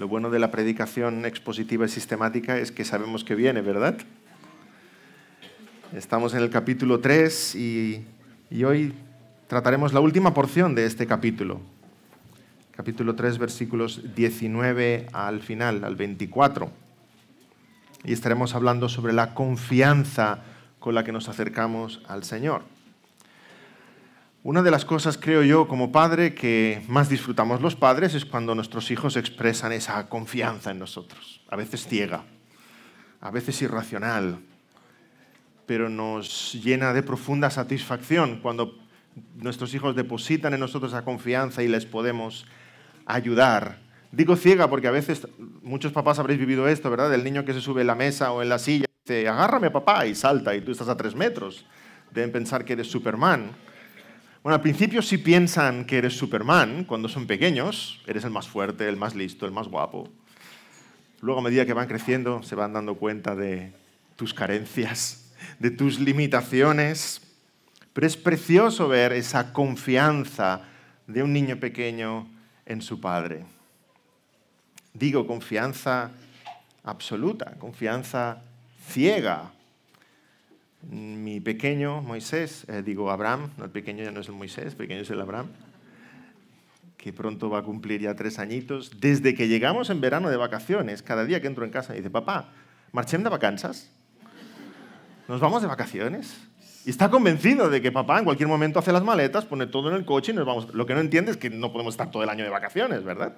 Lo bueno de la predicación expositiva y sistemática es que sabemos que viene, ¿verdad? Estamos en el capítulo 3 y, hoy trataremos la última porción de este capítulo. Capítulo 3, versículos 19 al final, al 24. Y estaremos hablando sobre la confianza con la que nos acercamos al Señor. Una de las cosas, creo yo, como padre, que más disfrutamos los padres es cuando nuestros hijos expresan esa confianza en nosotros, a veces ciega, a veces irracional, pero nos llena de profunda satisfacción cuando nuestros hijos depositan en nosotros esa confianza y les podemos ayudar. Digo ciega porque a veces muchos papás habréis vivido esto, ¿verdad? Del niño que se sube a la mesa o en la silla y dice, agárrame papá y salta y tú estás a tres metros. Deben pensar que eres Superman bueno, al principio sí piensan que eres Superman cuando son pequeños, eres el más fuerte, el más listo, el más guapo. Luego a medida que van creciendo se van dando cuenta de tus carencias, de tus limitaciones. Pero es precioso ver esa confianza de un niño pequeño en su padre. Digo confianza absoluta, confianza ciega, mi pequeño Moisés, eh, digo Abraham, el pequeño ya no es el Moisés, el pequeño es el Abraham, que pronto va a cumplir ya tres añitos, desde que llegamos en verano de vacaciones, cada día que entro en casa dice, papá, ¿marchemos de vacanzas, nos vamos de vacaciones. Y está convencido de que papá en cualquier momento hace las maletas, pone todo en el coche y nos vamos. Lo que no entiende es que no podemos estar todo el año de vacaciones, ¿verdad?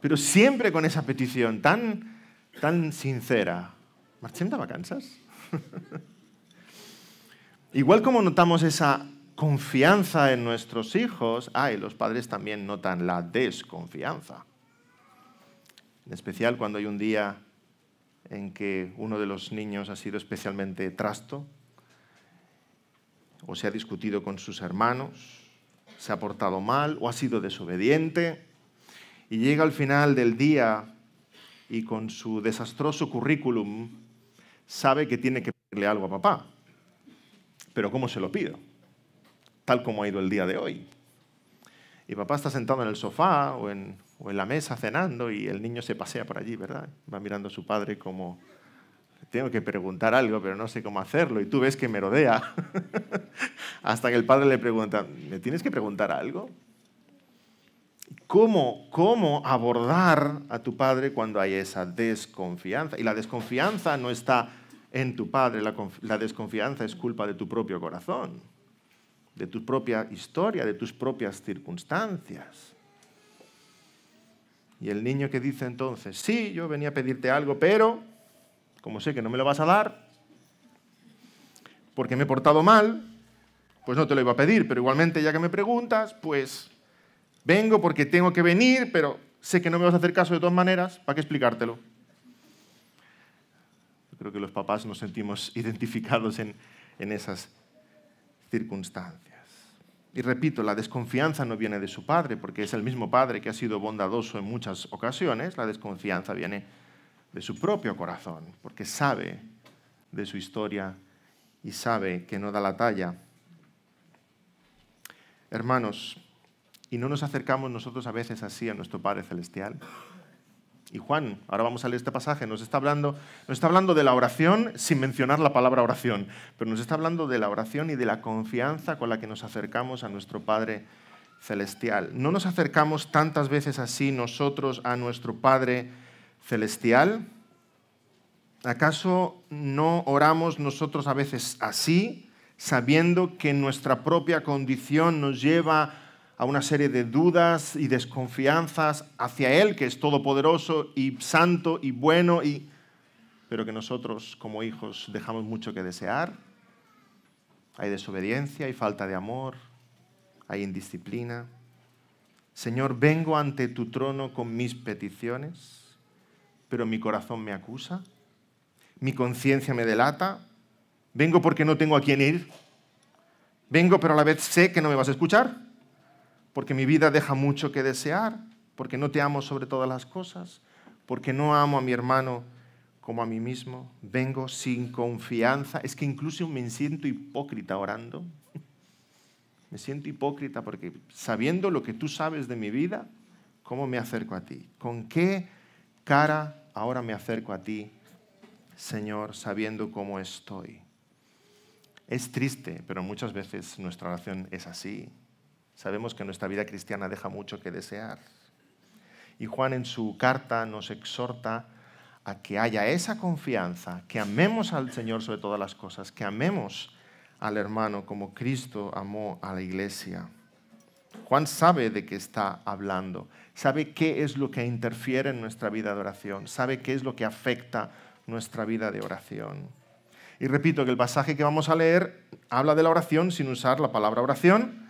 Pero siempre con esa petición tan, tan sincera, ¿Marchemos de vacanzas. Igual como notamos esa confianza en nuestros hijos, ay, los padres también notan la desconfianza. En especial cuando hay un día en que uno de los niños ha sido especialmente trasto, o se ha discutido con sus hermanos, se ha portado mal, o ha sido desobediente, y llega al final del día y con su desastroso currículum sabe que tiene que pedirle algo a papá pero ¿cómo se lo pido? Tal como ha ido el día de hoy. Y papá está sentado en el sofá o en, la mesa cenando y el niño se pasea por allí, ¿verdad? Va mirando a su padre como, tengo que preguntar algo, pero no sé cómo hacerlo. Y tú ves que merodea Hasta que el padre le pregunta, ¿me tienes que preguntar algo? ¿Cómo, ¿Cómo abordar a tu padre cuando hay esa desconfianza? Y la desconfianza no está en tu padre, la, desconfianza es culpa de tu propio corazón, de tu propia historia, de tus propias circunstancias. Y el niño que dice entonces, sí, yo venía a pedirte algo, pero como sé que no me lo vas a dar, porque me he portado mal, pues no te lo iba a pedir, pero igualmente ya que me preguntas, pues vengo porque tengo que venir, pero sé que no me vas a hacer caso de todas maneras, ¿para qué explicártelo? Creo que los papás nos sentimos identificados en, en esas circunstancias. Y repito, la desconfianza no viene de su padre, porque es el mismo padre que ha sido bondadoso en muchas ocasiones, la desconfianza viene de su propio corazón, porque sabe de su historia y sabe que no da la talla. Hermanos, ¿y no nos acercamos nosotros a veces así a nuestro Padre Celestial? y Juan, ahora vamos a leer este pasaje, nos está, hablando, está hablando de la oración sin mencionar la palabra oración, pero nos está hablando de la oración y de la confianza con la que nos acercamos a nuestro Padre Celestial. No nos acercamos tantas veces así nosotros a nuestro Padre Celestial. ¿Acaso no oramos nosotros a veces así, sabiendo que nuestra propia condición nos lleva a una serie de dudas y desconfianzas hacia Él, que es todopoderoso y santo y bueno, y... pero que nosotros como hijos dejamos mucho que desear. Hay desobediencia, hay falta de amor, hay indisciplina. Señor, vengo ante tu trono con mis peticiones, pero mi corazón me acusa, mi conciencia me delata, vengo porque no tengo a quién ir, vengo pero a la vez sé que no me vas a escuchar porque mi vida deja mucho que desear, porque no te amo sobre todas las cosas, porque no amo a mi hermano como a mí mismo, vengo sin confianza, es que incluso me siento hipócrita orando, me siento hipócrita porque sabiendo lo que tú sabes de mi vida, ¿cómo me acerco a ti? ¿Con qué cara ahora me acerco a ti, Señor, sabiendo cómo estoy? Es triste, pero muchas veces nuestra oración es así. Sabemos que nuestra vida cristiana deja mucho que desear. Y Juan en su carta nos exhorta a que haya esa confianza, que amemos al Señor sobre todas las cosas, que amemos al hermano como Cristo amó a la iglesia. Juan sabe de qué está hablando, sabe qué es lo que interfiere en nuestra vida de oración, sabe qué es lo que afecta nuestra vida de oración. Y repito que el pasaje que vamos a leer habla de la oración sin usar la palabra oración,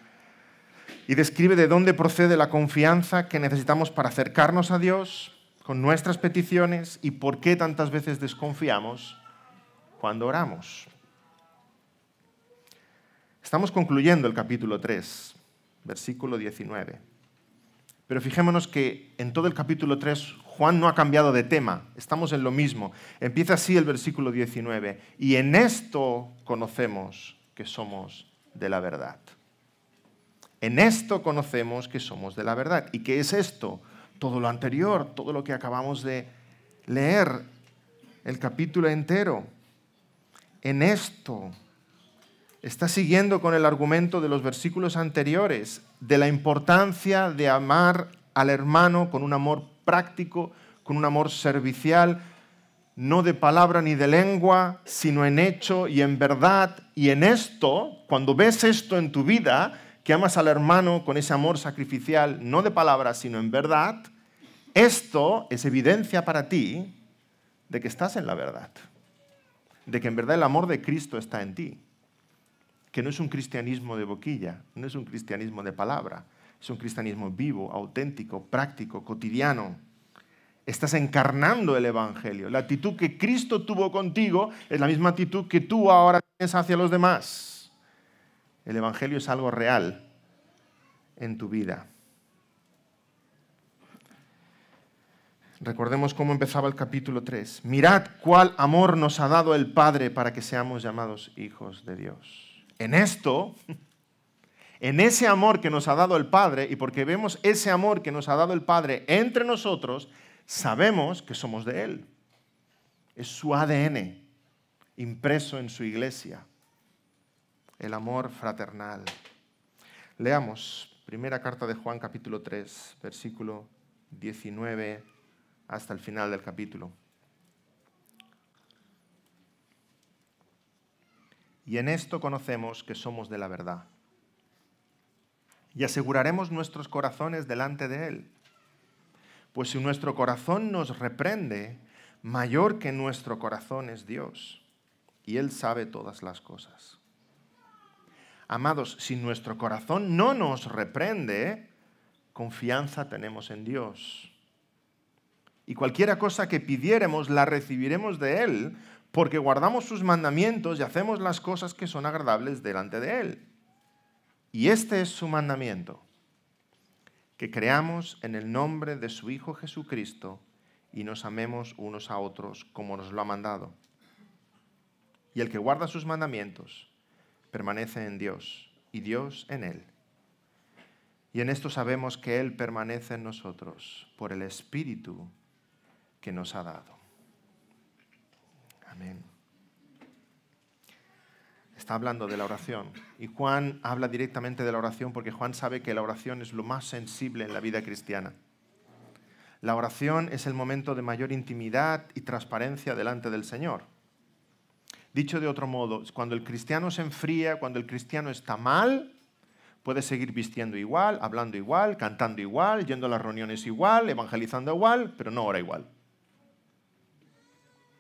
y describe de dónde procede la confianza que necesitamos para acercarnos a Dios con nuestras peticiones y por qué tantas veces desconfiamos cuando oramos. Estamos concluyendo el capítulo 3, versículo 19. Pero fijémonos que en todo el capítulo 3 Juan no ha cambiado de tema, estamos en lo mismo. Empieza así el versículo 19, y en esto conocemos que somos de la verdad. En esto conocemos que somos de la verdad. ¿Y qué es esto? Todo lo anterior, todo lo que acabamos de leer, el capítulo entero. En esto está siguiendo con el argumento de los versículos anteriores, de la importancia de amar al hermano con un amor práctico, con un amor servicial, no de palabra ni de lengua, sino en hecho y en verdad. Y en esto, cuando ves esto en tu vida, que amas al hermano con ese amor sacrificial, no de palabras, sino en verdad, esto es evidencia para ti de que estás en la verdad, de que en verdad el amor de Cristo está en ti, que no es un cristianismo de boquilla, no es un cristianismo de palabra, es un cristianismo vivo, auténtico, práctico, cotidiano. Estás encarnando el Evangelio. La actitud que Cristo tuvo contigo es la misma actitud que tú ahora tienes hacia los demás. El Evangelio es algo real en tu vida. Recordemos cómo empezaba el capítulo 3. Mirad cuál amor nos ha dado el Padre para que seamos llamados hijos de Dios. En esto, en ese amor que nos ha dado el Padre, y porque vemos ese amor que nos ha dado el Padre entre nosotros, sabemos que somos de Él. Es su ADN impreso en su iglesia el amor fraternal. Leamos primera carta de Juan capítulo 3, versículo 19 hasta el final del capítulo. Y en esto conocemos que somos de la verdad. Y aseguraremos nuestros corazones delante de Él. Pues si nuestro corazón nos reprende, mayor que nuestro corazón es Dios. Y Él sabe todas las cosas. Amados, si nuestro corazón no nos reprende, confianza tenemos en Dios. Y cualquiera cosa que pidiéremos la recibiremos de Él, porque guardamos sus mandamientos y hacemos las cosas que son agradables delante de Él. Y este es su mandamiento, que creamos en el nombre de su Hijo Jesucristo y nos amemos unos a otros como nos lo ha mandado. Y el que guarda sus mandamientos, permanece en Dios y Dios en Él. Y en esto sabemos que Él permanece en nosotros por el Espíritu que nos ha dado. Amén. Está hablando de la oración. Y Juan habla directamente de la oración porque Juan sabe que la oración es lo más sensible en la vida cristiana. La oración es el momento de mayor intimidad y transparencia delante del Señor. Dicho de otro modo, cuando el cristiano se enfría, cuando el cristiano está mal, puede seguir vistiendo igual, hablando igual, cantando igual, yendo a las reuniones igual, evangelizando igual, pero no ora igual.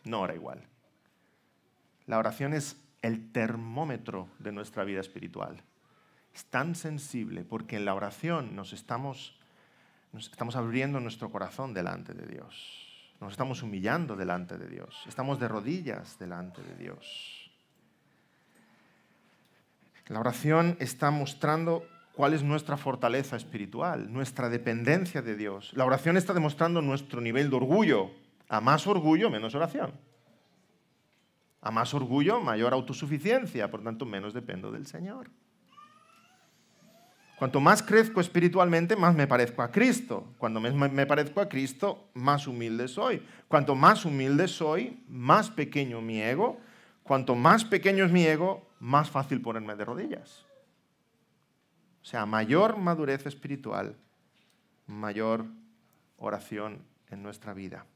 No ora igual. La oración es el termómetro de nuestra vida espiritual. Es tan sensible porque en la oración nos estamos, estamos abriendo nuestro corazón delante de Dios. Nos estamos humillando delante de Dios. Estamos de rodillas delante de Dios. La oración está mostrando cuál es nuestra fortaleza espiritual, nuestra dependencia de Dios. La oración está demostrando nuestro nivel de orgullo. A más orgullo, menos oración. A más orgullo, mayor autosuficiencia, por tanto, menos dependo del Señor. Cuanto más crezco espiritualmente, más me parezco a Cristo. Cuando me parezco a Cristo, más humilde soy. Cuanto más humilde soy, más pequeño mi ego. Cuanto más pequeño es mi ego, más fácil ponerme de rodillas. O sea, mayor madurez espiritual, mayor oración en nuestra vida.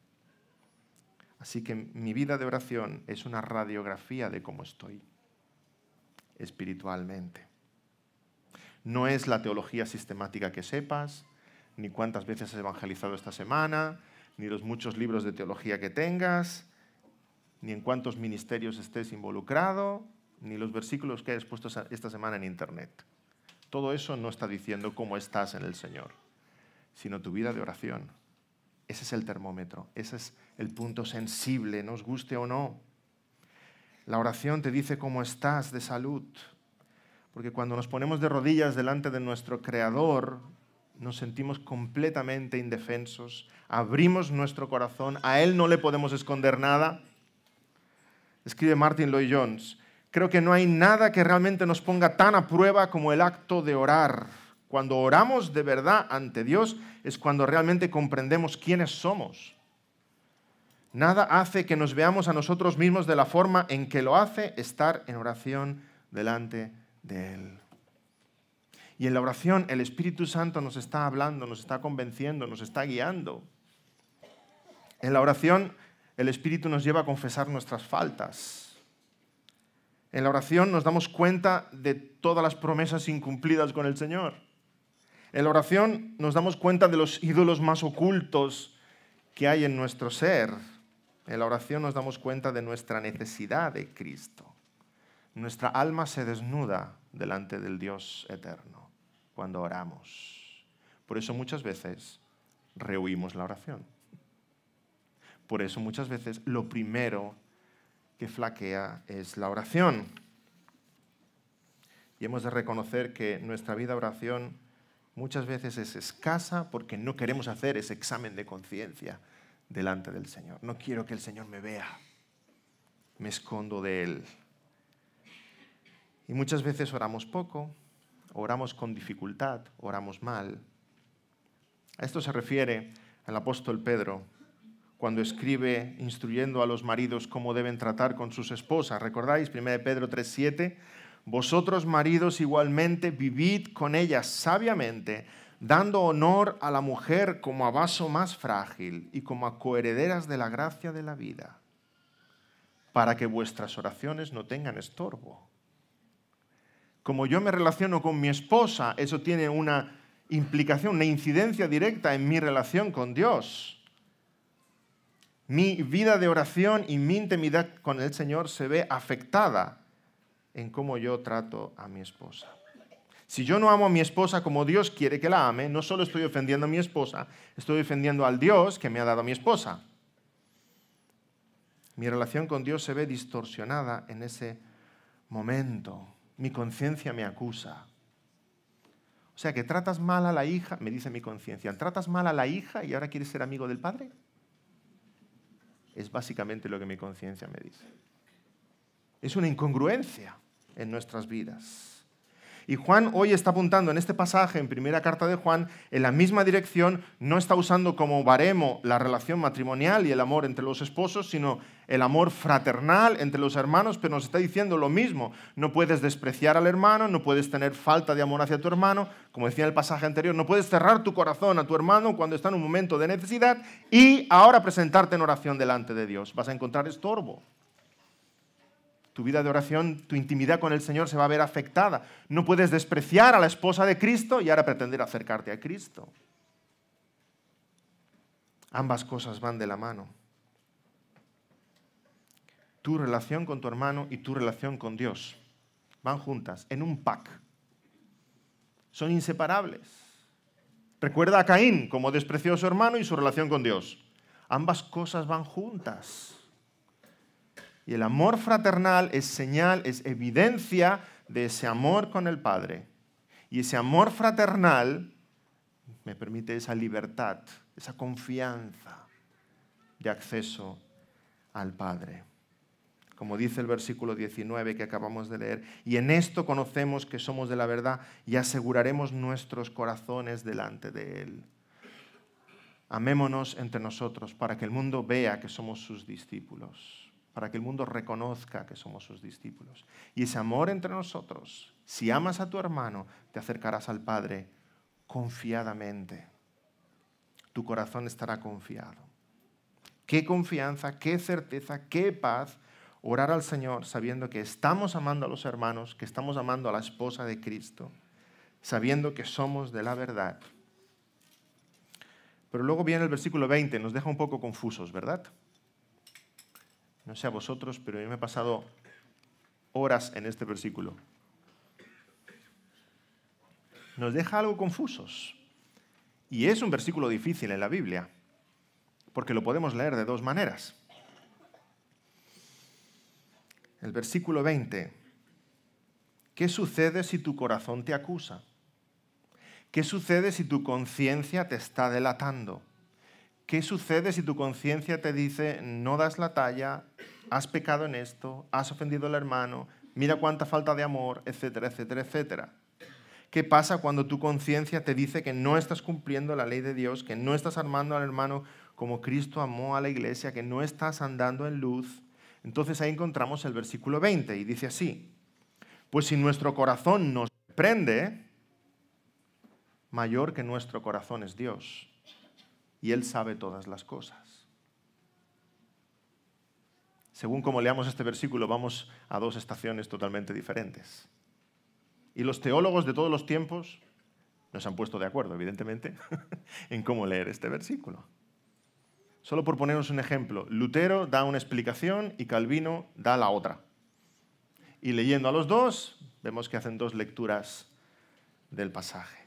Así que mi vida de oración es una radiografía de cómo estoy espiritualmente. No es la teología sistemática que sepas, ni cuántas veces has evangelizado esta semana, ni los muchos libros de teología que tengas, ni en cuántos ministerios estés involucrado, ni los versículos que hayas puesto esta semana en Internet. Todo eso no está diciendo cómo estás en el Señor, sino tu vida de oración. Ese es el termómetro, ese es el punto sensible, nos guste o no. La oración te dice cómo estás de salud, porque cuando nos ponemos de rodillas delante de nuestro Creador, nos sentimos completamente indefensos, abrimos nuestro corazón, a Él no le podemos esconder nada. Escribe Martin Lloyd Jones, creo que no hay nada que realmente nos ponga tan a prueba como el acto de orar. Cuando oramos de verdad ante Dios es cuando realmente comprendemos quiénes somos. Nada hace que nos veamos a nosotros mismos de la forma en que lo hace estar en oración delante de y en la oración el Espíritu Santo nos está hablando, nos está convenciendo, nos está guiando. En la oración el Espíritu nos lleva a confesar nuestras faltas. En la oración nos damos cuenta de todas las promesas incumplidas con el Señor. En la oración nos damos cuenta de los ídolos más ocultos que hay en nuestro ser. En la oración nos damos cuenta de nuestra necesidad de Cristo. Nuestra alma se desnuda delante del Dios eterno cuando oramos. Por eso muchas veces rehuimos la oración. Por eso muchas veces lo primero que flaquea es la oración. Y hemos de reconocer que nuestra vida oración muchas veces es escasa porque no queremos hacer ese examen de conciencia delante del Señor. No quiero que el Señor me vea. Me escondo de Él. Y muchas veces oramos poco, oramos con dificultad, oramos mal. A esto se refiere el apóstol Pedro cuando escribe instruyendo a los maridos cómo deben tratar con sus esposas. ¿Recordáis? 1 Pedro 3:7. Vosotros maridos igualmente vivid con ellas sabiamente, dando honor a la mujer como a vaso más frágil y como a coherederas de la gracia de la vida, para que vuestras oraciones no tengan estorbo como yo me relaciono con mi esposa, eso tiene una implicación, una incidencia directa en mi relación con Dios. Mi vida de oración y mi intimidad con el Señor se ve afectada en cómo yo trato a mi esposa. Si yo no amo a mi esposa como Dios quiere que la ame, no solo estoy ofendiendo a mi esposa, estoy ofendiendo al Dios que me ha dado a mi esposa. Mi relación con Dios se ve distorsionada en ese momento mi conciencia me acusa. O sea, que tratas mal a la hija, me dice mi conciencia, tratas mal a la hija y ahora quieres ser amigo del padre. Es básicamente lo que mi conciencia me dice. Es una incongruencia en nuestras vidas. Y Juan hoy está apuntando en este pasaje, en primera carta de Juan, en la misma dirección, no está usando como baremo la relación matrimonial y el amor entre los esposos, sino el amor fraternal entre los hermanos, pero nos está diciendo lo mismo. No puedes despreciar al hermano, no puedes tener falta de amor hacia tu hermano, como decía en el pasaje anterior, no puedes cerrar tu corazón a tu hermano cuando está en un momento de necesidad y ahora presentarte en oración delante de Dios. Vas a encontrar estorbo tu vida de oración, tu intimidad con el Señor se va a ver afectada. No puedes despreciar a la esposa de Cristo y ahora pretender acercarte a Cristo. Ambas cosas van de la mano. Tu relación con tu hermano y tu relación con Dios van juntas, en un pack. Son inseparables. Recuerda a Caín, como despreció a su hermano y su relación con Dios. Ambas cosas van juntas. Y el amor fraternal es señal, es evidencia de ese amor con el Padre. Y ese amor fraternal me permite esa libertad, esa confianza de acceso al Padre. Como dice el versículo 19 que acabamos de leer, y en esto conocemos que somos de la verdad y aseguraremos nuestros corazones delante de Él. Amémonos entre nosotros para que el mundo vea que somos sus discípulos para que el mundo reconozca que somos sus discípulos. Y ese amor entre nosotros, si amas a tu hermano, te acercarás al Padre confiadamente. Tu corazón estará confiado. Qué confianza, qué certeza, qué paz orar al Señor sabiendo que estamos amando a los hermanos, que estamos amando a la esposa de Cristo, sabiendo que somos de la verdad. Pero luego viene el versículo 20, nos deja un poco confusos, ¿verdad? No sé a vosotros, pero yo me he pasado horas en este versículo. Nos deja algo confusos. Y es un versículo difícil en la Biblia, porque lo podemos leer de dos maneras. El versículo 20. ¿Qué sucede si tu corazón te acusa? ¿Qué sucede si tu conciencia te está delatando? ¿Qué sucede si tu conciencia te dice, no das la talla, has pecado en esto, has ofendido al hermano, mira cuánta falta de amor, etcétera, etcétera, etcétera? ¿Qué pasa cuando tu conciencia te dice que no estás cumpliendo la ley de Dios, que no estás armando al hermano como Cristo amó a la iglesia, que no estás andando en luz? Entonces ahí encontramos el versículo 20 y dice así, pues si nuestro corazón nos prende, mayor que nuestro corazón es Dios y Él sabe todas las cosas. Según como leamos este versículo, vamos a dos estaciones totalmente diferentes. Y los teólogos de todos los tiempos nos han puesto de acuerdo, evidentemente, en cómo leer este versículo. Solo por ponernos un ejemplo, Lutero da una explicación y Calvino da la otra. Y leyendo a los dos, vemos que hacen dos lecturas del pasaje.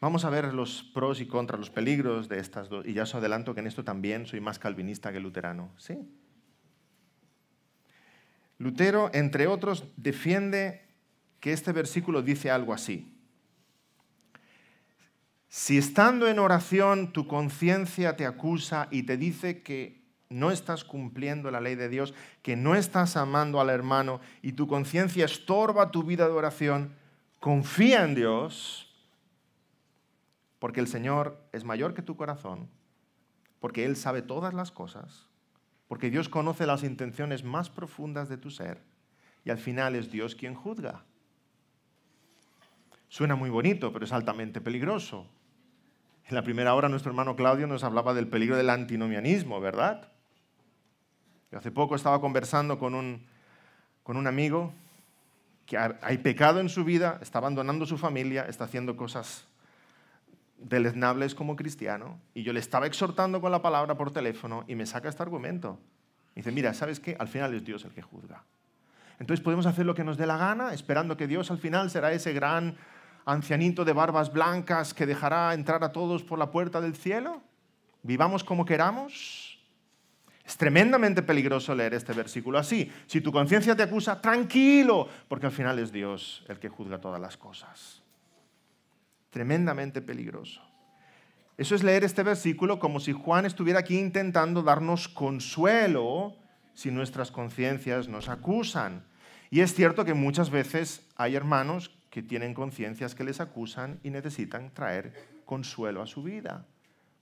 Vamos a ver los pros y contras, los peligros de estas dos. Y ya os adelanto que en esto también soy más calvinista que luterano. ¿Sí? Lutero, entre otros, defiende que este versículo dice algo así. Si estando en oración tu conciencia te acusa y te dice que no estás cumpliendo la ley de Dios, que no estás amando al hermano y tu conciencia estorba tu vida de oración, confía en Dios porque el Señor es mayor que tu corazón, porque Él sabe todas las cosas, porque Dios conoce las intenciones más profundas de tu ser, y al final es Dios quien juzga. Suena muy bonito, pero es altamente peligroso. En la primera hora nuestro hermano Claudio nos hablaba del peligro del antinomianismo, ¿verdad? Yo hace poco estaba conversando con un, con un amigo que hay pecado en su vida, está abandonando su familia, está haciendo cosas deleznables como cristiano, y yo le estaba exhortando con la palabra por teléfono y me saca este argumento. dice, mira, ¿sabes qué? Al final es Dios el que juzga. Entonces podemos hacer lo que nos dé la gana, esperando que Dios al final será ese gran ancianito de barbas blancas que dejará entrar a todos por la puerta del cielo. Vivamos como queramos. Es tremendamente peligroso leer este versículo así. Si tu conciencia te acusa, tranquilo, porque al final es Dios el que juzga todas las cosas tremendamente peligroso. Eso es leer este versículo como si Juan estuviera aquí intentando darnos consuelo si nuestras conciencias nos acusan. Y es cierto que muchas veces hay hermanos que tienen conciencias que les acusan y necesitan traer consuelo a su vida,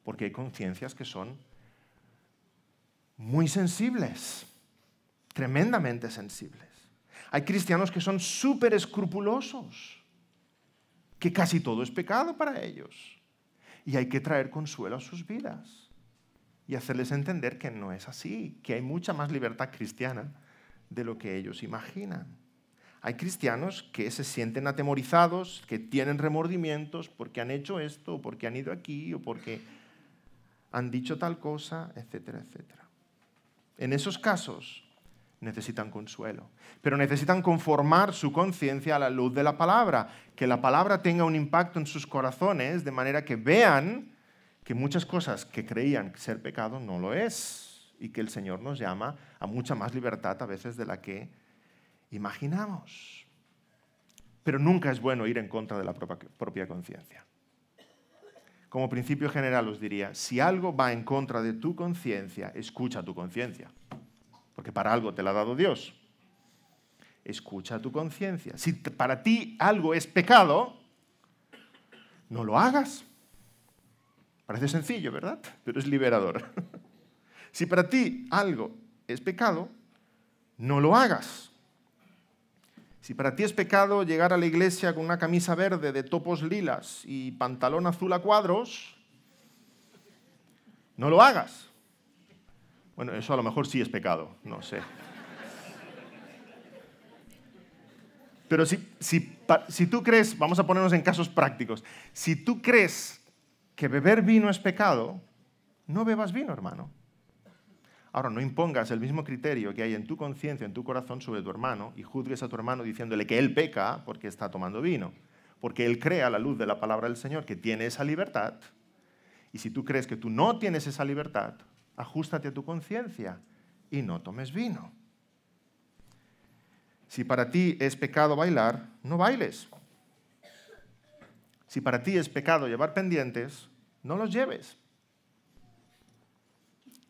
porque hay conciencias que son muy sensibles, tremendamente sensibles. Hay cristianos que son súper escrupulosos que casi todo es pecado para ellos. Y hay que traer consuelo a sus vidas y hacerles entender que no es así, que hay mucha más libertad cristiana de lo que ellos imaginan. Hay cristianos que se sienten atemorizados, que tienen remordimientos porque han hecho esto, o porque han ido aquí, o porque han dicho tal cosa, etcétera, etcétera. En esos casos, necesitan consuelo, pero necesitan conformar su conciencia a la luz de la palabra, que la palabra tenga un impacto en sus corazones de manera que vean que muchas cosas que creían ser pecado no lo es y que el Señor nos llama a mucha más libertad a veces de la que imaginamos. Pero nunca es bueno ir en contra de la propia conciencia. Como principio general os diría, si algo va en contra de tu conciencia, escucha tu conciencia porque para algo te la ha dado Dios. Escucha tu conciencia. Si para ti algo es pecado, no lo hagas. Parece sencillo, ¿verdad? Pero es liberador. si para ti algo es pecado, no lo hagas. Si para ti es pecado llegar a la iglesia con una camisa verde de topos lilas y pantalón azul a cuadros, no lo hagas. Bueno, eso a lo mejor sí es pecado, no sé. Pero si, tú crees, vamos a ponernos en casos prácticos, si tú crees que beber vino es pecado, no bebas vino, hermano. Ahora, no impongas el mismo criterio que hay en tu conciencia, en tu corazón sobre tu hermano y juzgues a tu hermano diciéndole que él peca porque está tomando vino, porque él cree a la luz de la palabra del Señor que tiene esa libertad. Y si tú crees que tú no tienes esa libertad, ajustate a tu conciencia y no tomes vino. Si para ti es pecado bailar, no bailes. Si para ti es pecado llevar pendientes, no los lleves.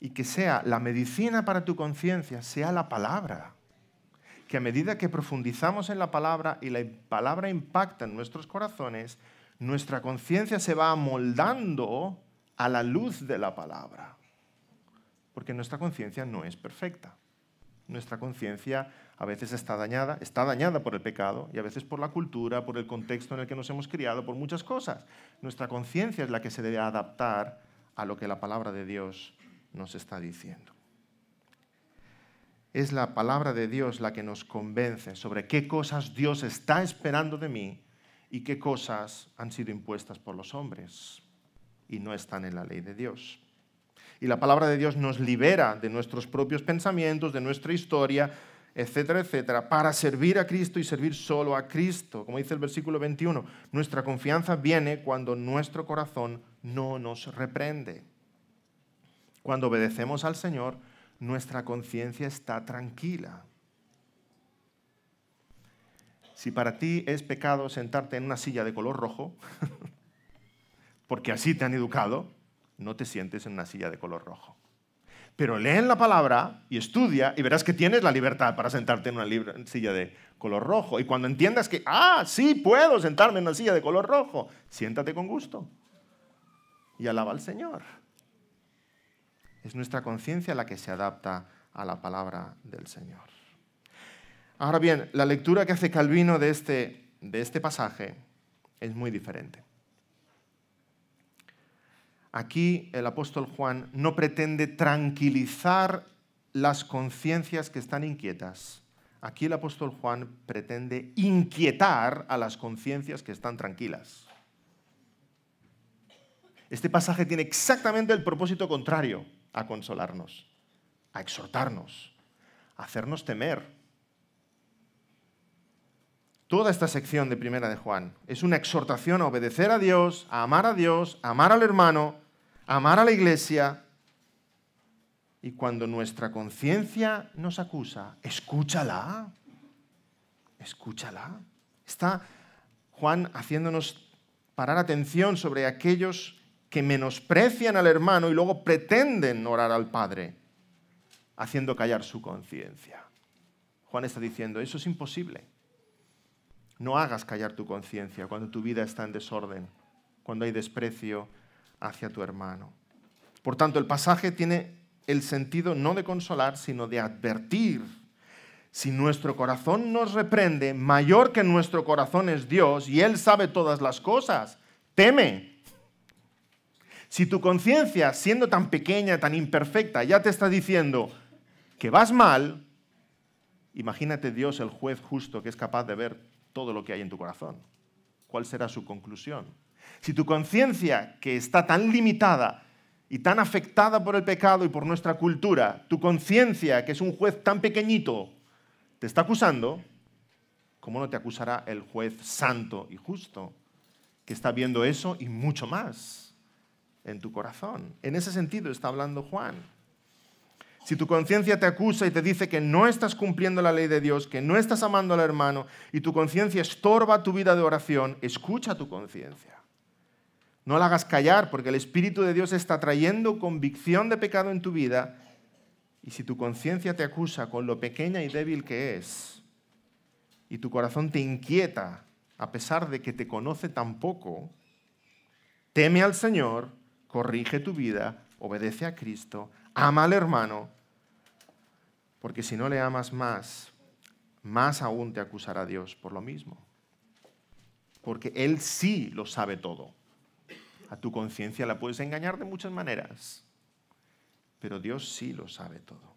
Y que sea la medicina para tu conciencia, sea la palabra. Que a medida que profundizamos en la palabra y la palabra impacta en nuestros corazones, nuestra conciencia se va amoldando a la luz de la palabra porque nuestra conciencia no es perfecta. Nuestra conciencia a veces está dañada, está dañada por el pecado y a veces por la cultura, por el contexto en el que nos hemos criado, por muchas cosas. Nuestra conciencia es la que se debe adaptar a lo que la palabra de Dios nos está diciendo. Es la palabra de Dios la que nos convence sobre qué cosas Dios está esperando de mí y qué cosas han sido impuestas por los hombres y no están en la ley de Dios y la palabra de Dios nos libera de nuestros propios pensamientos, de nuestra historia, etcétera, etcétera, para servir a Cristo y servir solo a Cristo. Como dice el versículo 21, nuestra confianza viene cuando nuestro corazón no nos reprende. Cuando obedecemos al Señor, nuestra conciencia está tranquila. Si para ti es pecado sentarte en una silla de color rojo, porque así te han educado, no te sientes en una silla de color rojo. Pero lee la palabra y estudia y verás que tienes la libertad para sentarte en una silla de color rojo. Y cuando entiendas que, ah, sí puedo sentarme en una silla de color rojo, siéntate con gusto y alaba al Señor. Es nuestra conciencia la que se adapta a la palabra del Señor. Ahora bien, la lectura que hace Calvino de este, de este pasaje es muy diferente. Aquí el apóstol Juan no pretende tranquilizar las conciencias que están inquietas. Aquí el apóstol Juan pretende inquietar a las conciencias que están tranquilas. Este pasaje tiene exactamente el propósito contrario a consolarnos, a exhortarnos, a hacernos temer, Toda esta sección de Primera de Juan es una exhortación a obedecer a Dios, a amar a Dios, a amar al hermano, a amar a la iglesia. Y cuando nuestra conciencia nos acusa, escúchala, escúchala. Está Juan haciéndonos parar atención sobre aquellos que menosprecian al hermano y luego pretenden orar al Padre, haciendo callar su conciencia. Juan está diciendo, eso es imposible. No hagas callar tu conciencia cuando tu vida está en desorden, cuando hay desprecio hacia tu hermano. Por tanto, el pasaje tiene el sentido no de consolar, sino de advertir. Si nuestro corazón nos reprende, mayor que nuestro corazón es Dios y Él sabe todas las cosas. Teme. Si tu conciencia, siendo tan pequeña, tan imperfecta, ya te está diciendo que vas mal, imagínate Dios, el juez justo, que es capaz de ver todo lo que hay en tu corazón. ¿Cuál será su conclusión? Si tu conciencia, que está tan limitada y tan afectada por el pecado y por nuestra cultura, tu conciencia, que es un juez tan pequeñito, te está acusando, ¿cómo no te acusará el juez santo y justo, que está viendo eso y mucho más en tu corazón? En ese sentido está hablando Juan. Si tu conciencia te acusa y te dice que no estás cumpliendo la ley de Dios, que no estás amando al hermano y tu conciencia estorba tu vida de oración, escucha tu conciencia. No la hagas callar porque el Espíritu de Dios está trayendo convicción de pecado en tu vida y si tu conciencia te acusa con lo pequeña y débil que es y tu corazón te inquieta a pesar de que te conoce tan poco, teme al Señor, corrige tu vida, obedece a Cristo, ama al hermano porque si no le amas más, más aún te acusará Dios por lo mismo. Porque Él sí lo sabe todo. A tu conciencia la puedes engañar de muchas maneras, pero Dios sí lo sabe todo.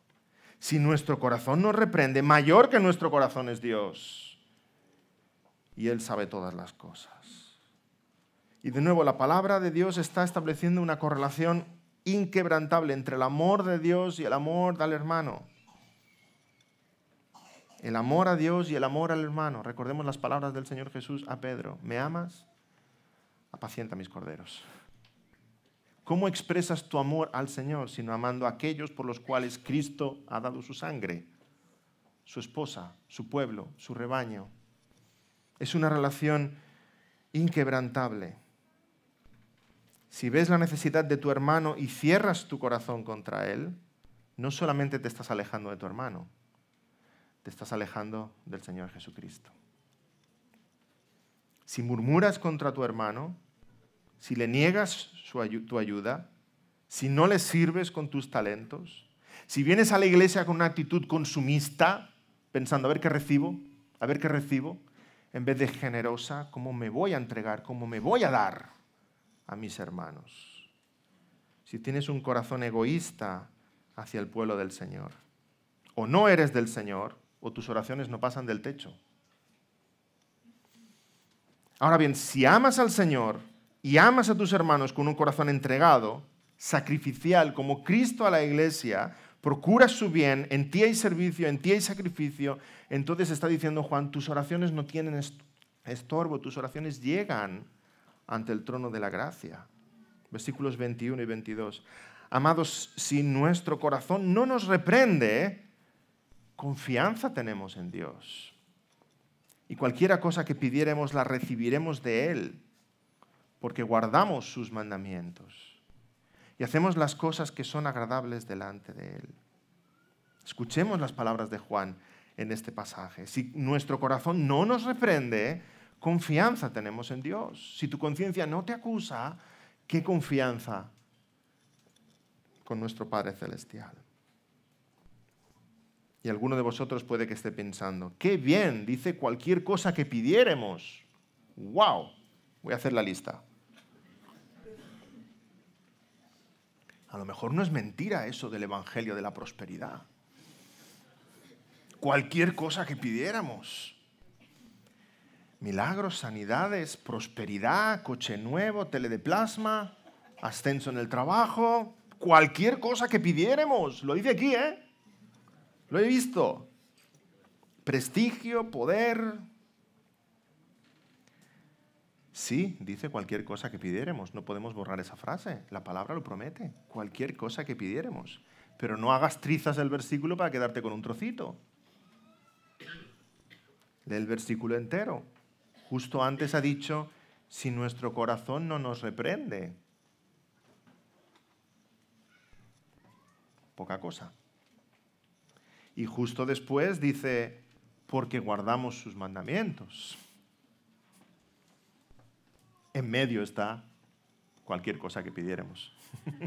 Si nuestro corazón no reprende, mayor que nuestro corazón es Dios. Y Él sabe todas las cosas. Y de nuevo, la palabra de Dios está estableciendo una correlación inquebrantable entre el amor de Dios y el amor del hermano. El amor a Dios y el amor al hermano. Recordemos las palabras del Señor Jesús a Pedro. ¿Me amas? Apacienta mis corderos. ¿Cómo expresas tu amor al Señor sino amando a aquellos por los cuales Cristo ha dado su sangre? Su esposa, su pueblo, su rebaño. Es una relación inquebrantable. Si ves la necesidad de tu hermano y cierras tu corazón contra él, no solamente te estás alejando de tu hermano, te estás alejando del Señor Jesucristo. Si murmuras contra tu hermano, si le niegas tu ayuda, si no le sirves con tus talentos, si vienes a la iglesia con una actitud consumista, pensando a ver qué recibo, a ver qué recibo, en vez de generosa, cómo me voy a entregar, cómo me voy a dar a mis hermanos. Si tienes un corazón egoísta hacia el pueblo del Señor, o no eres del Señor, o tus oraciones no pasan del techo. Ahora bien, si amas al Señor y amas a tus hermanos con un corazón entregado, sacrificial, como Cristo a la iglesia, procuras su bien, en ti hay servicio, en ti hay sacrificio, entonces está diciendo Juan, tus oraciones no tienen estorbo, tus oraciones llegan ante el trono de la gracia. Versículos 21 y 22. Amados, si nuestro corazón no nos reprende, Confianza tenemos en Dios. Y cualquiera cosa que pidiéremos la recibiremos de Él, porque guardamos sus mandamientos y hacemos las cosas que son agradables delante de Él. Escuchemos las palabras de Juan en este pasaje. Si nuestro corazón no nos reprende, confianza tenemos en Dios. Si tu conciencia no te acusa, ¿qué confianza con nuestro Padre Celestial? Y alguno de vosotros puede que esté pensando, qué bien, dice cualquier cosa que pidiéramos. ¡Wow! Voy a hacer la lista. A lo mejor no es mentira eso del Evangelio de la Prosperidad. Cualquier cosa que pidiéramos. Milagros, sanidades, prosperidad, coche nuevo, tele de plasma, ascenso en el trabajo, cualquier cosa que pidiéramos. Lo dice aquí, ¿eh? Lo he visto. Prestigio, poder. Sí, dice cualquier cosa que pidiéremos. No podemos borrar esa frase. La palabra lo promete. Cualquier cosa que pidiéremos. Pero no hagas trizas el versículo para quedarte con un trocito. Lee el versículo entero. Justo antes ha dicho, si nuestro corazón no nos reprende. Poca cosa. Y justo después dice, porque guardamos sus mandamientos. En medio está cualquier cosa que pidiéramos.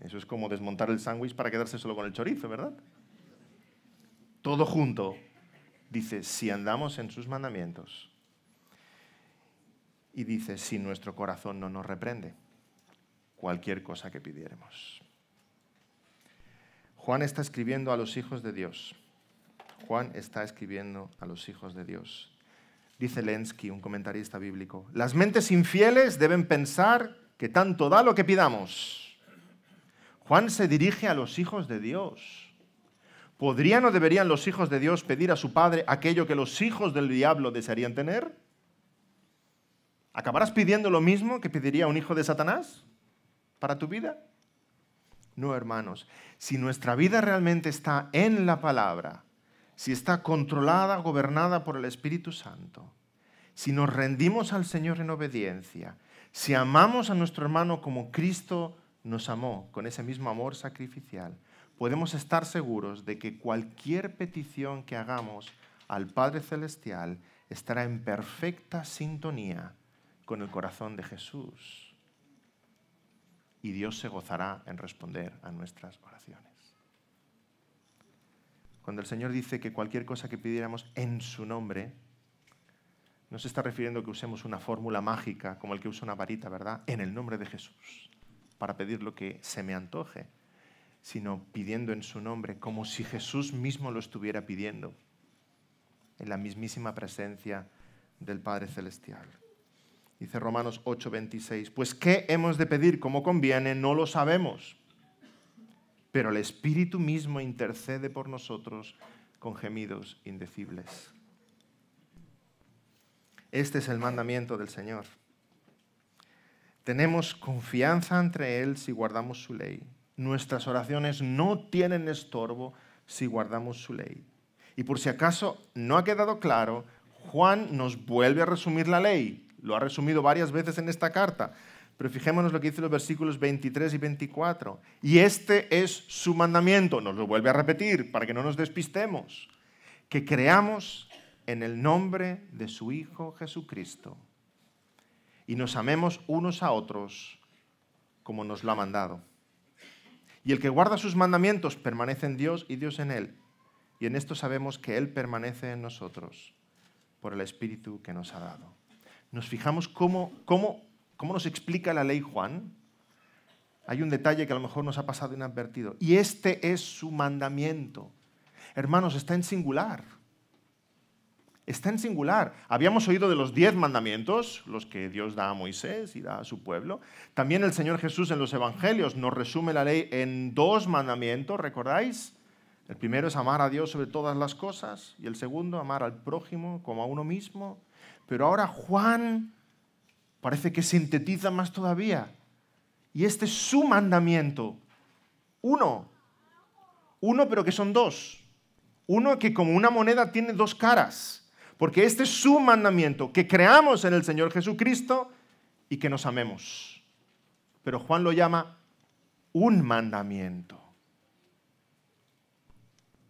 Eso es como desmontar el sándwich para quedarse solo con el chorizo, ¿verdad? Todo junto. Dice, si andamos en sus mandamientos. Y dice, si nuestro corazón no nos reprende, cualquier cosa que pidiéramos. Juan está escribiendo a los hijos de Dios. Juan está escribiendo a los hijos de Dios. Dice Lensky, un comentarista bíblico, las mentes infieles deben pensar que tanto da lo que pidamos. Juan se dirige a los hijos de Dios. ¿Podrían o deberían los hijos de Dios pedir a su Padre aquello que los hijos del diablo desearían tener? ¿Acabarás pidiendo lo mismo que pediría un hijo de Satanás para tu vida? No, hermanos, si nuestra vida realmente está en la palabra, si está controlada, gobernada por el Espíritu Santo, si nos rendimos al Señor en obediencia, si amamos a nuestro hermano como Cristo nos amó, con ese mismo amor sacrificial, podemos estar seguros de que cualquier petición que hagamos al Padre Celestial estará en perfecta sintonía con el corazón de Jesús y Dios se gozará en responder a nuestras oraciones. Cuando el Señor dice que cualquier cosa que pidiéramos en su nombre, no se está refiriendo que usemos una fórmula mágica como el que usa una varita, ¿verdad? En el nombre de Jesús, para pedir lo que se me antoje, sino pidiendo en su nombre, como si Jesús mismo lo estuviera pidiendo, en la mismísima presencia del Padre Celestial. Dice Romanos 8:26, pues qué hemos de pedir como conviene, no lo sabemos, pero el Espíritu mismo intercede por nosotros con gemidos indecibles. Este es el mandamiento del Señor. Tenemos confianza entre Él si guardamos su ley. Nuestras oraciones no tienen estorbo si guardamos su ley. Y por si acaso no ha quedado claro, Juan nos vuelve a resumir la ley lo ha resumido varias veces en esta carta. Pero fijémonos lo que dice los versículos 23 y 24. Y este es su mandamiento, nos lo vuelve a repetir para que no nos despistemos, que creamos en el nombre de su Hijo Jesucristo y nos amemos unos a otros como nos lo ha mandado. Y el que guarda sus mandamientos permanece en Dios y Dios en él. Y en esto sabemos que Él permanece en nosotros por el Espíritu que nos ha dado nos fijamos cómo, cómo, cómo nos explica la ley Juan, hay un detalle que a lo mejor nos ha pasado inadvertido. Y este es su mandamiento. Hermanos, está en singular. Está en singular. Habíamos oído de los diez mandamientos, los que Dios da a Moisés y da a su pueblo. También el Señor Jesús en los Evangelios nos resume la ley en dos mandamientos, ¿recordáis? El primero es amar a Dios sobre todas las cosas y el segundo, amar al prójimo como a uno mismo. Pero ahora Juan parece que sintetiza más todavía. Y este es su mandamiento. Uno. Uno, pero que son dos. Uno que como una moneda tiene dos caras. Porque este es su mandamiento, que creamos en el Señor Jesucristo y que nos amemos. Pero Juan lo llama un mandamiento.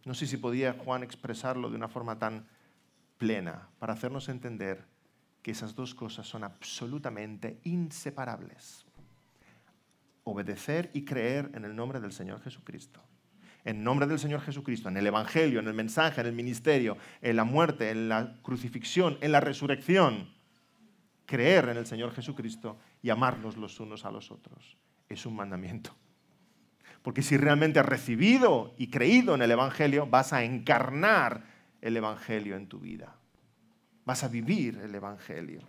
No sé si podía Juan expresarlo de una forma tan plena para hacernos entender que esas dos cosas son absolutamente inseparables. Obedecer y creer en el nombre del Señor Jesucristo. En nombre del Señor Jesucristo, en el Evangelio, en el mensaje, en el ministerio, en la muerte, en la crucifixión, en la resurrección. Creer en el Señor Jesucristo y amarnos los unos a los otros. Es un mandamiento. Porque si realmente has recibido y creído en el Evangelio, vas a encarnar el Evangelio en tu vida. Vas a vivir el Evangelio.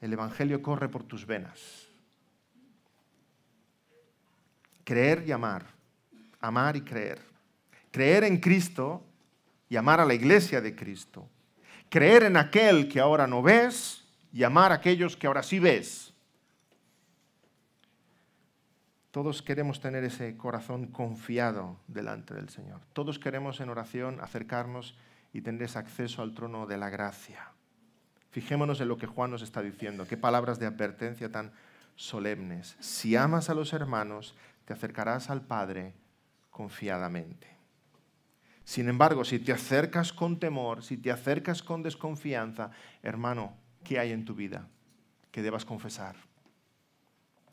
El Evangelio corre por tus venas. Creer y amar. Amar y creer. Creer en Cristo y amar a la iglesia de Cristo. Creer en aquel que ahora no ves y amar a aquellos que ahora sí ves. Todos queremos tener ese corazón confiado delante del Señor. Todos queremos en oración acercarnos y tener ese acceso al trono de la gracia. Fijémonos en lo que Juan nos está diciendo. Qué palabras de advertencia tan solemnes. Si amas a los hermanos, te acercarás al Padre confiadamente. Sin embargo, si te acercas con temor, si te acercas con desconfianza, hermano, ¿qué hay en tu vida que debas confesar?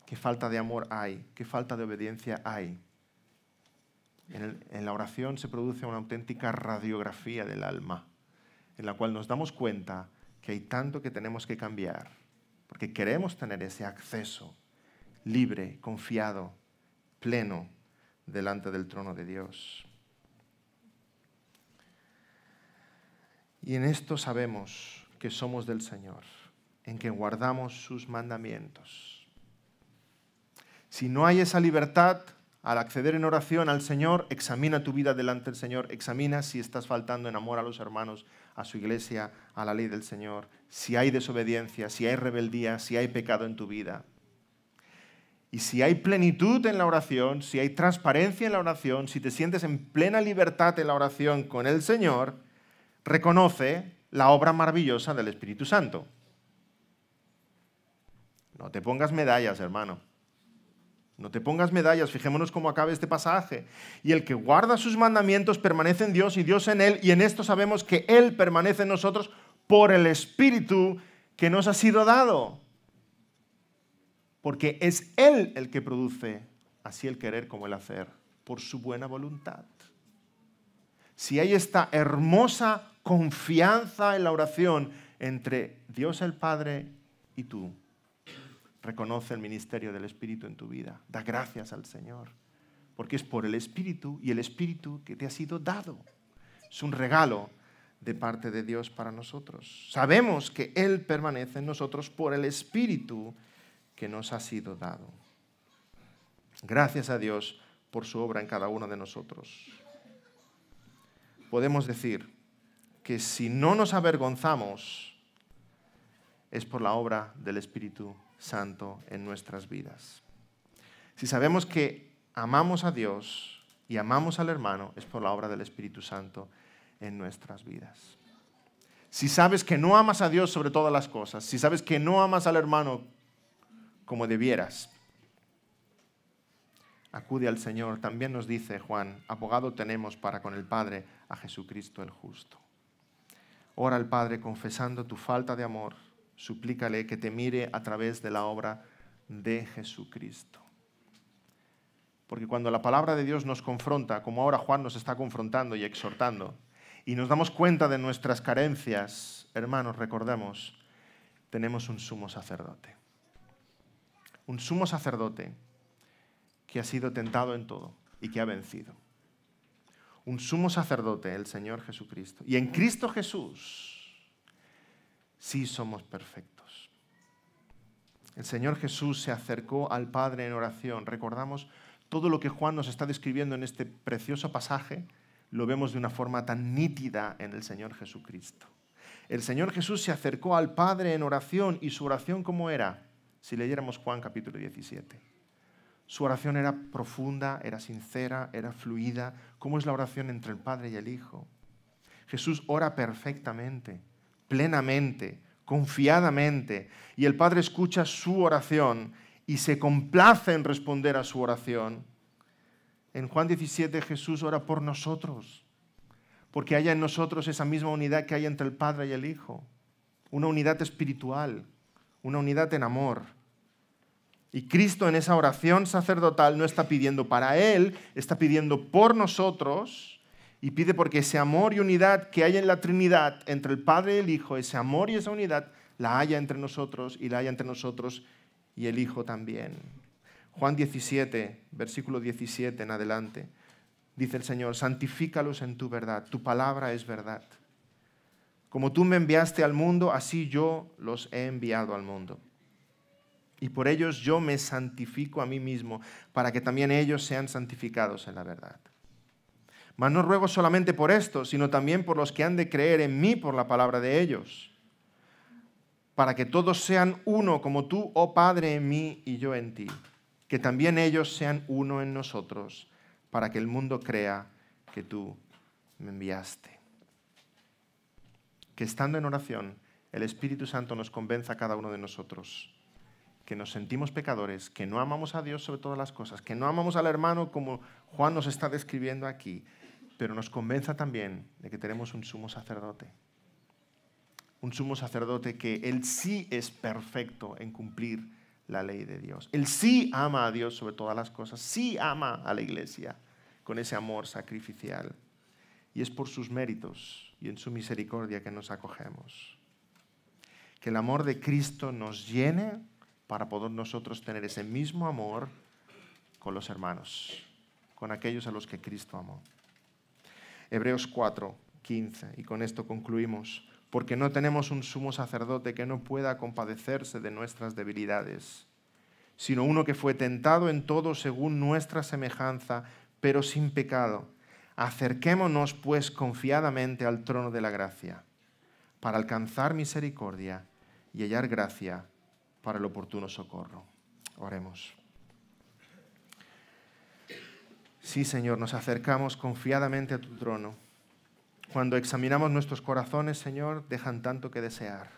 qué falta de amor hay, qué falta de obediencia hay. En, la oración se produce una auténtica radiografía del alma, en la cual nos damos cuenta que hay tanto que tenemos que cambiar, porque queremos tener ese acceso libre, confiado, pleno, delante del trono de Dios. Y en esto sabemos que somos del Señor, en que guardamos sus mandamientos si no hay esa libertad, al acceder en oración al Señor, examina tu vida delante del Señor, examina si estás faltando en amor a los hermanos, a su iglesia, a la ley del Señor, si hay desobediencia, si hay rebeldía, si hay pecado en tu vida. Y si hay plenitud en la oración, si hay transparencia en la oración, si te sientes en plena libertad en la oración con el Señor, reconoce la obra maravillosa del Espíritu Santo. No te pongas medallas, hermano. No te pongas medallas, fijémonos cómo acaba este pasaje. Y el que guarda sus mandamientos permanece en Dios y Dios en Él, y en esto sabemos que Él permanece en nosotros por el Espíritu que nos ha sido dado. Porque es Él el que produce así el querer como el hacer, por su buena voluntad. Si hay esta hermosa confianza en la oración entre Dios el Padre y tú, Reconoce el ministerio del Espíritu en tu vida. Da gracias al Señor. Porque es por el Espíritu y el Espíritu que te ha sido dado. Es un regalo de parte de Dios para nosotros. Sabemos que Él permanece en nosotros por el Espíritu que nos ha sido dado. Gracias a Dios por su obra en cada uno de nosotros. Podemos decir que si no nos avergonzamos, es por la obra del Espíritu Santo en nuestras vidas. Si sabemos que amamos a Dios y amamos al hermano, es por la obra del Espíritu Santo en nuestras vidas. Si sabes que no amas a Dios sobre todas las cosas, si sabes que no amas al hermano como debieras, acude al Señor. También nos dice Juan, abogado tenemos para con el Padre a Jesucristo el justo. Ora al Padre confesando tu falta de amor Suplícale que te mire a través de la obra de Jesucristo. Porque cuando la palabra de Dios nos confronta, como ahora Juan nos está confrontando y exhortando, y nos damos cuenta de nuestras carencias, hermanos, recordemos, tenemos un sumo sacerdote. Un sumo sacerdote que ha sido tentado en todo y que ha vencido. Un sumo sacerdote, el Señor Jesucristo. Y en Cristo Jesús sí somos perfectos. El Señor Jesús se acercó al Padre en oración. Recordamos todo lo que Juan nos está describiendo en este precioso pasaje, lo vemos de una forma tan nítida en el Señor Jesucristo. El Señor Jesús se acercó al Padre en oración y su oración cómo era? Si leyéramos Juan capítulo 17. Su oración era profunda, era sincera, era fluida. ¿Cómo es la oración entre el Padre y el Hijo? Jesús ora perfectamente plenamente, confiadamente. Y el Padre escucha su oración y se complace en responder a su oración. En Juan 17 Jesús ora por nosotros, porque haya en nosotros esa misma unidad que hay entre el Padre y el Hijo, una unidad espiritual, una unidad en amor. Y Cristo en esa oración sacerdotal no está pidiendo para Él, está pidiendo por nosotros y pide porque ese amor y unidad que hay en la Trinidad entre el Padre y el Hijo, ese amor y esa unidad la haya entre nosotros y la haya entre nosotros y el Hijo también. Juan 17, versículo 17 en adelante, dice el Señor, santifícalos en tu verdad, tu palabra es verdad. Como tú me enviaste al mundo, así yo los he enviado al mundo. Y por ellos yo me santifico a mí mismo, para que también ellos sean santificados en la verdad. Mas no ruego solamente por esto, sino también por los que han de creer en mí por la palabra de ellos, para que todos sean uno como tú, oh Padre, en mí y yo en ti, que también ellos sean uno en nosotros, para que el mundo crea que tú me enviaste. Que estando en oración, el Espíritu Santo nos convenza a cada uno de nosotros que nos sentimos pecadores, que no amamos a Dios sobre todas las cosas, que no amamos al hermano como Juan nos está describiendo aquí, pero nos convenza también de que tenemos un sumo sacerdote. Un sumo sacerdote que él sí es perfecto en cumplir la ley de Dios. Él sí ama a Dios sobre todas las cosas, sí ama a la iglesia con ese amor sacrificial. Y es por sus méritos y en su misericordia que nos acogemos. Que el amor de Cristo nos llene para poder nosotros tener ese mismo amor con los hermanos, con aquellos a los que Cristo amó. Hebreos 4, 15, y con esto concluimos, porque no tenemos un sumo sacerdote que no pueda compadecerse de nuestras debilidades, sino uno que fue tentado en todo según nuestra semejanza, pero sin pecado. Acerquémonos, pues, confiadamente al trono de la gracia, para alcanzar misericordia y hallar gracia para el oportuno socorro. Oremos. Sí, Señor, nos acercamos confiadamente a tu trono. Cuando examinamos nuestros corazones, Señor, dejan tanto que desear.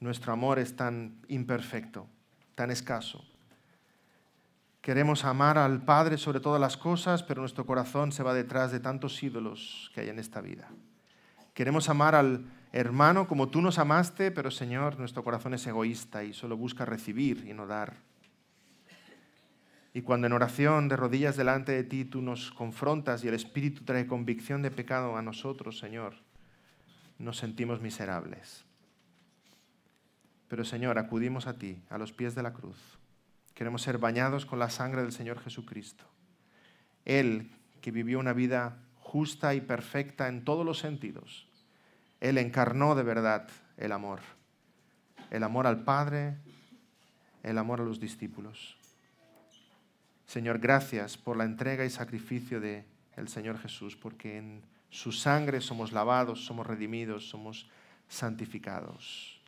Nuestro amor es tan imperfecto, tan escaso. Queremos amar al Padre sobre todas las cosas, pero nuestro corazón se va detrás de tantos ídolos que hay en esta vida. Queremos amar al hermano como tú nos amaste, pero Señor, nuestro corazón es egoísta y solo busca recibir y no dar. Y cuando en oración de rodillas delante de ti tú nos confrontas y el Espíritu trae convicción de pecado a nosotros, Señor, nos sentimos miserables. Pero Señor, acudimos a ti, a los pies de la cruz. Queremos ser bañados con la sangre del Señor Jesucristo. Él que vivió una vida justa y perfecta en todos los sentidos. Él encarnó de verdad el amor. El amor al Padre, el amor a los discípulos. Señor, gracias por la entrega y sacrificio del Señor Jesús, porque en su sangre somos lavados, somos redimidos, somos santificados.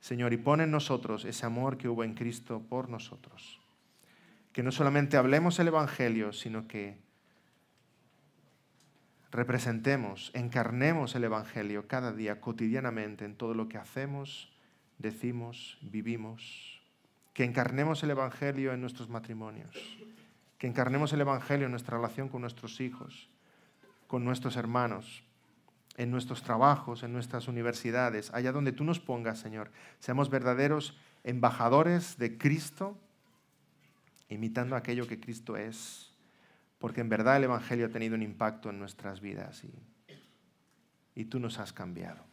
Señor, y pon en nosotros ese amor que hubo en Cristo por nosotros. Que no solamente hablemos el Evangelio, sino que representemos, encarnemos el Evangelio cada día, cotidianamente, en todo lo que hacemos, decimos, vivimos que encarnemos el Evangelio en nuestros matrimonios, que encarnemos el Evangelio en nuestra relación con nuestros hijos, con nuestros hermanos, en nuestros trabajos, en nuestras universidades, allá donde tú nos pongas, Señor. Seamos verdaderos embajadores de Cristo, imitando aquello que Cristo es, porque en verdad el Evangelio ha tenido un impacto en nuestras vidas y, y tú nos has cambiado.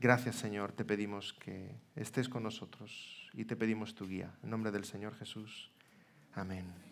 Gracias Señor, te pedimos que estés con nosotros y te pedimos tu guía. En nombre del Señor Jesús. Amén.